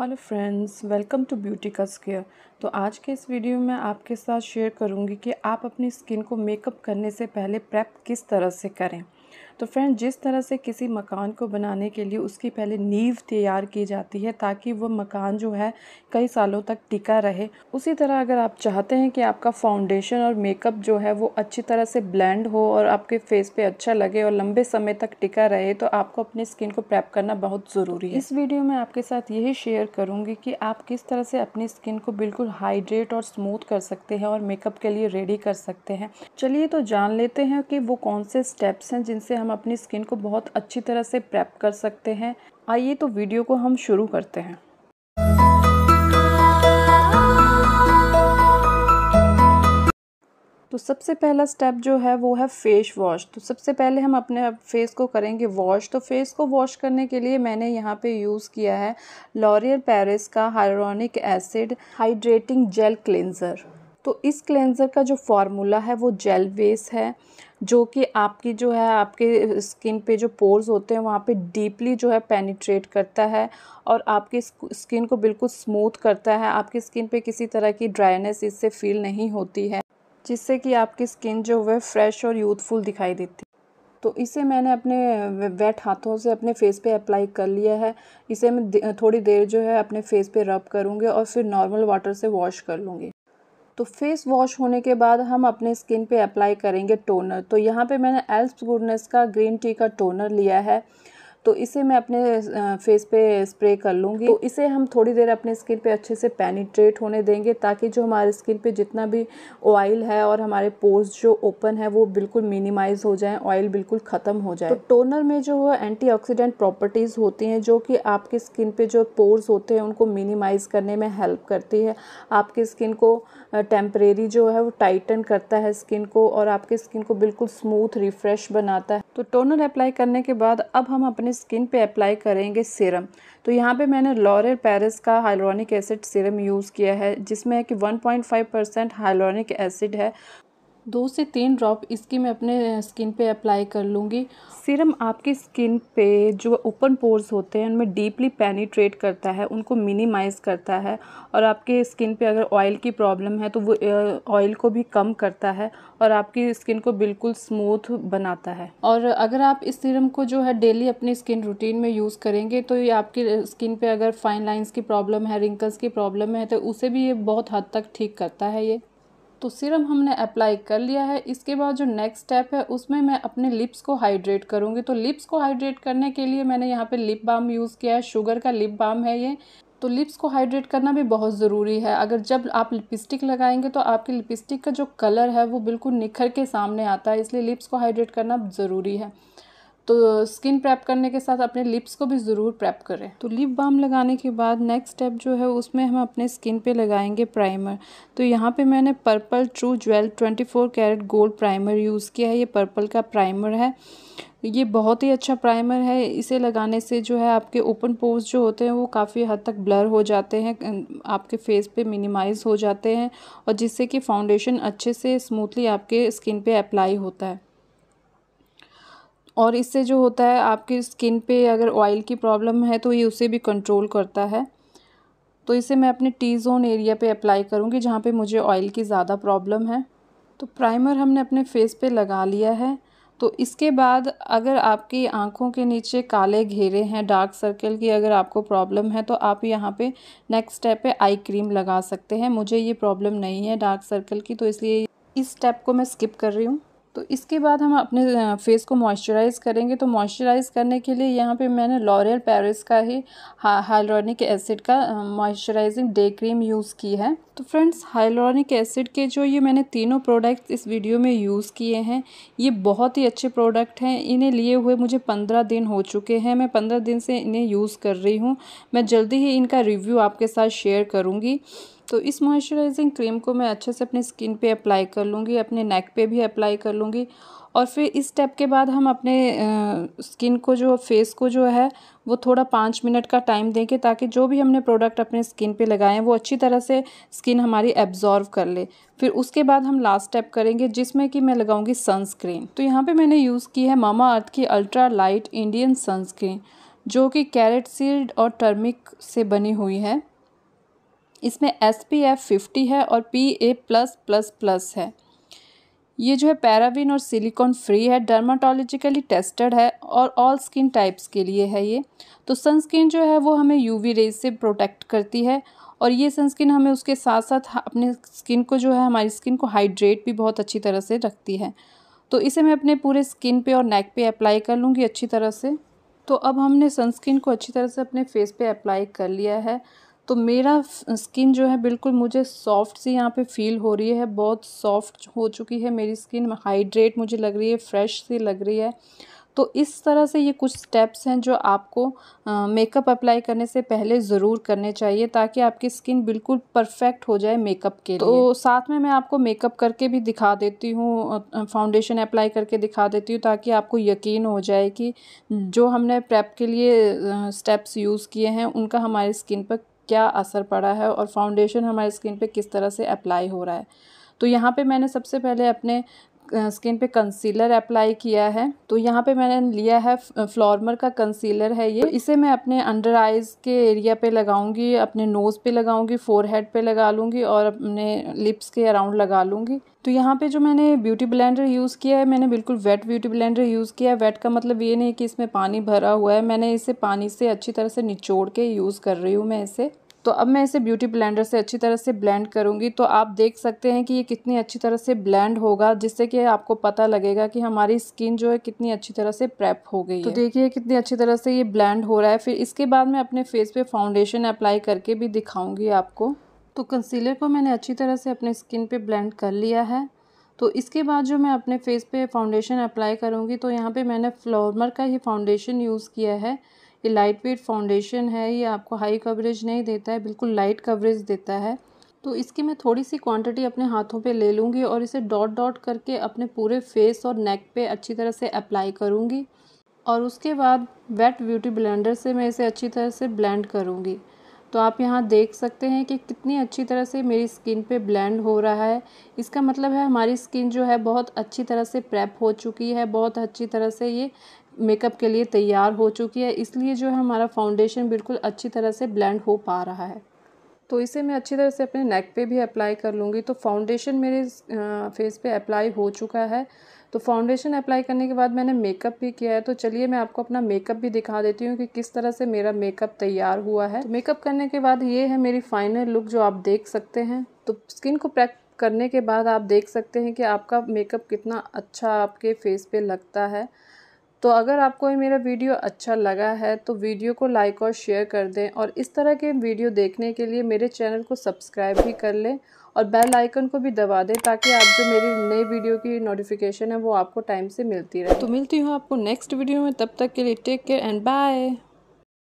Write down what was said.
hello friends welcome to beauty का square तो आज के इस वीडियो में आपके साथ शेयर करूंगी कि आप अपनी स्किन को मेकअप करने से पहले प्रेप किस तरह से करें तो फ्रेंड जिस तरह से किसी मकान को बनाने के लिए उसकी पहले नींव तैयार की जाती है ताकि वो मकान जो है कई सालों तक टिका रहे उसी तरह अगर आप चाहते हैं कि आपका फाउंडेशन और मेकअप जो है वो अच्छी तरह से ब्लेंड हो और आपके फेस पे अच्छा लगे और लंबे समय तक टिका रहे तो आपको अपनी स्किन को प्रेप करना बहुत ज़रूरी है इस वीडियो में आपके साथ यही शेयर करूँगी कि आप किस तरह से अपनी स्किन को बिल्कुल हाइड्रेट और स्मूथ कर सकते हैं और मेकअप के लिए रेडी कर सकते हैं चलिए तो जान लेते हैं कि वो कौन से स्टेप्स हैं जिनसे हम हम अपनी स्किन को बहुत अच्छी तरह से प्रेप कर सकते हैं आइए तो वीडियो को हम शुरू करते हैं तो सबसे पहला स्टेप जो है वो है फेस वॉश तो सबसे पहले हम अपने फेस को करेंगे वॉश तो फेस को वॉश करने के लिए मैंने यहाँ पे यूज़ किया है लॉरियल पेरिस का hyaluronic acid hydrating gel cleanser तो इस क्लेंज़र का जो फार्मूला है वो जेल बेस है जो कि आपकी जो है आपके स्किन पे जो पोर्स होते हैं वहाँ पे डीपली जो है पेनिट्रेट करता है और आपकी स्किन को बिल्कुल स्मूथ करता है आपकी स्किन पे किसी तरह की ड्राइनेस इससे फील नहीं होती है जिससे कि आपकी स्किन जो है फ्रेश और यूथफुल दिखाई देती तो इसे मैंने अपने वेट हाथों से अपने फेस पे अप्लाई कर लिया है इसे मैं थोड़ी देर जो है अपने फेस पे रब करूँगी और फिर नॉर्मल वाटर से वॉश कर लूँगी तो फेस वॉश होने के बाद हम अपने स्किन पे अप्लाई करेंगे टोनर तो यहाँ पे मैंने एल्प गुडनेस का ग्रीन टी का टोनर लिया है तो इसे मैं अपने फेस पे स्प्रे कर लूँगी तो इसे हम थोड़ी देर अपने स्किन पे अच्छे से पेनिट्रेट होने देंगे ताकि जो हमारे स्किन पे जितना भी ऑयल है और हमारे पोर्स जो ओपन है वो बिल्कुल मिनिमाइज हो जाए ऑयल बिल्कुल ख़त्म हो जाए तो टोनर में जो है एंटी प्रॉपर्टीज़ होती हैं जो कि आपके स्किन पर जो पोर्स होते हैं उनको मिनिमाइज़ करने में हेल्प करती है आपकी स्किन को टेम्परेरी जो है वो टाइटन करता है स्किन को और आपके स्किन को बिल्कुल स्मूथ रिफ्रेश बनाता है तो टोनर अप्लाई करने के बाद अब हम अपने स्किन पे अप्लाई करेंगे सीरम तो यहाँ पे मैंने लॉरेल पेरिस का हाइलोनिक एसिड सीरम यूज़ किया है जिसमें कि 1.5 परसेंट हाइलोनिक एसिड है दो से तीन ड्रॉप इसकी मैं अपने स्किन पे अप्लाई कर लूँगी सिरम आपकी स्किन पे जो ओपन पोर्स होते हैं उनमें डीपली पेनिट्रेट करता है उनको मिनिमाइज़ करता है और आपके स्किन पे अगर ऑयल की प्रॉब्लम है तो वो ऑयल को भी कम करता है और आपकी स्किन को बिल्कुल स्मूथ बनाता है और अगर आप इस सीरम को जो है डेली अपनी स्किन रूटीन में यूज़ करेंगे तो ये आपकी स्किन पर अगर फाइन लाइन्स की प्रॉब्लम है रिंकल्स की प्रॉब्लम है तो उसे भी ये बहुत हद तक ठीक करता है ये तो सिरम हमने अप्लाई कर लिया है इसके बाद जो नेक्स्ट स्टेप है उसमें मैं अपने लिप्स को हाइड्रेट करूँगी तो लिप्स को हाइड्रेट करने के लिए मैंने यहाँ पर लिप बाम यूज़ किया है शुगर का लिप बाम है ये तो लिप्स को हाइड्रेट करना भी बहुत ज़रूरी है अगर जब आप लिपस्टिक लगाएंगे तो आपकी लिपस्टिक का जो कलर है वो बिल्कुल निखर के सामने आता है इसलिए लिप्स को हाइड्रेट करना ज़रूरी है तो स्किन प्रेप करने के साथ अपने लिप्स को भी ज़रूर प्रेप करें तो लिप बाम लगाने के बाद नेक्स्ट स्टेप जो है उसमें हम अपने स्किन पे लगाएंगे प्राइमर तो यहाँ पे मैंने purple true jewel 24 carat gold primer use किया है ये पर्पल का प्राइमर है ये बहुत ही अच्छा प्राइमर है इसे लगाने से जो है आपके ओपन पोर्स जो होते हैं वो काफ़ी हद तक ब्लर हो जाते हैं अं, आपके फेस पे मिनिमाइज़ हो जाते हैं और जिससे कि फाउंडेशन अच्छे से स्मूथली आपके स्किन पे अप्लाई होता है और इससे जो होता है आपकी स्किन पे अगर ऑयल की प्रॉब्लम है तो ये उसे भी कंट्रोल करता है तो इसे मैं अपने टी जोन एरिया पे अप्लाई करूँगी जहाँ पे मुझे ऑयल की ज़्यादा प्रॉब्लम है तो प्राइमर हमने अपने फेस पे लगा लिया है तो इसके बाद अगर आपकी आँखों के नीचे काले घेरे हैं डार्क सर्कल की अगर आपको प्रॉब्लम है तो आप यहाँ पे नेक्स्ट स्टेप पे आई क्रीम लगा सकते हैं मुझे ये प्रॉब्लम नहीं है डार्क सर्कल की तो इसलिए इस स्टेप को मैं स्किप कर रही हूँ तो इसके बाद हम अपने फेस को मॉइस्चराइज़ करेंगे तो मॉइस्चराइज़ करने के लिए यहाँ पे मैंने लॉरियल पेरिस का ही हाइलोनिक एसिड का मॉइस्चराइजिंग डे क्रीम यूज़ की है तो फ्रेंड्स हाइलोनिक एसिड के जो ये मैंने तीनों प्रोडक्ट्स इस वीडियो में यूज़ किए हैं ये बहुत ही अच्छे प्रोडक्ट हैं इन्हें लिए हुए मुझे पंद्रह दिन हो चुके हैं मैं पंद्रह दिन से इन्हें यूज़ कर रही हूँ मैं जल्दी ही इनका रिव्यू आपके साथ शेयर करूँगी तो इस मॉइस्चराइजिंग क्रीम को मैं अच्छे से अपने स्किन पे अप्लाई कर लूँगी अपने नेक पे भी अप्लाई कर लूँगी और फिर इस स्टेप के बाद हम अपने स्किन को जो फेस को जो है वो थोड़ा पाँच मिनट का टाइम देंगे ताकि जो भी हमने प्रोडक्ट अपने स्किन पे लगाएं वो अच्छी तरह से स्किन हमारी एब्जॉर्व कर ले फिर उसके बाद हम लास्ट स्टेप करेंगे जिसमें कि मैं लगाऊंगी सनस्क्रीन तो यहाँ पे मैंने यूज़ की है मामा अर्थ की अल्ट्रा लाइट इंडियन सनस्क्रीन जो कि कैरेट सीड और टर्मिक से बनी हुई है इसमें एस पी एफ फिफ्टी है और P A plus plus plus है ये जो है पैराविन और सिलिकॉन फ्री है डर्माटोलॉजिकली टेस्टेड है और ऑल स्किन टाइप्स के लिए है ये तो सनस्क्रीन जो है वो हमें यूवी रेज से प्रोटेक्ट करती है और ये सनस्किन हमें उसके साथ साथ अपने स्किन को जो है हमारी स्किन को हाइड्रेट भी बहुत अच्छी तरह से रखती है तो इसे मैं अपने पूरे स्किन पे और नेक पे अप्लाई कर लूँगी अच्छी तरह से तो अब हमने सनस्किन को अच्छी तरह से अपने फेस पे अप्लाई कर लिया है तो मेरा स्किन जो है बिल्कुल मुझे सॉफ्ट सी यहाँ पे फील हो रही है बहुत सॉफ्ट हो चुकी है मेरी स्किन हाइड्रेट मुझे लग रही है फ्रेश सी लग रही है तो इस तरह से ये कुछ स्टेप्स हैं जो आपको मेकअप अप्लाई करने से पहले ज़रूर करने चाहिए ताकि आपकी स्किन बिल्कुल परफेक्ट हो जाए मेकअप के तो लिए तो साथ में मैं आपको मेकअप करके भी दिखा देती हूँ फाउंडेशन अप्लाई करके दिखा देती हूँ ताकि आपको यकीन हो जाए कि जो हमने प्रेप के लिए स्टेप्स यूज़ किए हैं उनका हमारी स्किन पर क्या असर पड़ा है और फाउंडेशन हमारे स्किन पे किस तरह से अप्लाई हो रहा है तो यहाँ पे मैंने सबसे पहले अपने स्किन पे कंसीलर अप्लाई किया है तो यहाँ पे मैंने लिया है फ्लॉर्मर का कंसीलर है ये इसे मैं अपने अंडर आइज़ के एरिया पे लगाऊंगी अपने नोज़ पे लगाऊंगी फोरहेड पे लगा लूँगी और अपने लिप्स के अराउंड लगा लूँगी तो यहाँ पे जो मैंने ब्यूटी ब्लेंडर यूज़ किया है मैंने बिल्कुल वेट ब्यूटी ब्लेंडर यूज़ किया है वेट का मतलब ये नहीं कि इसमें पानी भरा हुआ है मैंने इसे पानी से अच्छी तरह से निचोड़ के यूज़ कर रही हूँ मैं इसे तो अब मैं इसे ब्यूटी ब्लेंडर से अच्छी तरह से ब्लेंड करूँगी तो आप देख सकते हैं कि ये कितनी अच्छी तरह से ब्लेंड होगा जिससे कि आपको पता लगेगा कि हमारी स्किन जो है कितनी अच्छी तरह से प्रेप हो गई तो देखिए कितनी अच्छी तरह से ये ब्लेंड हो रहा है फिर इसके बाद मैं अपने फेस पर फाउंडेशन अप्लाई करके भी दिखाऊँगी आपको तो कंसीलर को मैंने अच्छी तरह से अपने स्किन पर ब्लेंड कर लिया है तो इसके बाद जो मैं अपने फेस पे फाउंडेशन अप्लाई करूँगी तो यहाँ पे मैंने फ्लोरमर का ही फाउंडेशन यूज़ किया है ये लाइट वेट फाउंडेशन है ये आपको हाई कवरेज नहीं देता है बिल्कुल लाइट कवरेज देता है तो इसकी मैं थोड़ी सी क्वांटिटी अपने हाथों पे ले लूँगी और इसे डॉट डॉट करके अपने पूरे फेस और नेक पे अच्छी तरह से अप्लाई करूँगी और उसके बाद वेट ब्यूटी ब्लेंडर से मैं इसे अच्छी तरह से ब्लेंड करूँगी तो आप यहाँ देख सकते हैं कि कितनी अच्छी तरह से मेरी स्किन पे ब्लेंड हो रहा है इसका मतलब है हमारी स्किन जो है बहुत अच्छी तरह से प्रेप हो चुकी है बहुत अच्छी तरह से ये मेकअप के लिए तैयार हो चुकी है इसलिए जो है हमारा फाउंडेशन बिल्कुल अच्छी तरह से ब्लेंड हो पा रहा है तो इसे मैं अच्छी तरह से अपने नेक पे भी अप्लाई कर लूँगी तो फाउंडेशन मेरे फेस पे अप्लाई हो चुका है तो फाउंडेशन अप्लाई करने के बाद मैंने मेकअप भी किया है तो चलिए मैं आपको अपना मेकअप भी दिखा देती हूँ कि किस तरह से मेरा मेकअप तैयार हुआ है तो मेकअप करने के बाद ये है मेरी फाइनल लुक जो आप देख सकते हैं तो स्किन को प्रैक करने के बाद आप देख सकते हैं कि आपका मेकअप कितना अच्छा आपके फेस पे लगता है तो अगर आपको ये मेरा वीडियो अच्छा लगा है तो वीडियो को लाइक और शेयर कर दें और इस तरह के वीडियो देखने के लिए मेरे चैनल को सब्सक्राइब भी कर लें और बेल आइकन को भी दबा दें ताकि आप जो मेरी नई वीडियो की नोटिफिकेशन है वो आपको टाइम से मिलती रहे तो मिलती हूँ आपको नेक्स्ट वीडियो में तब तक के लिए टेक केयर एंड बाय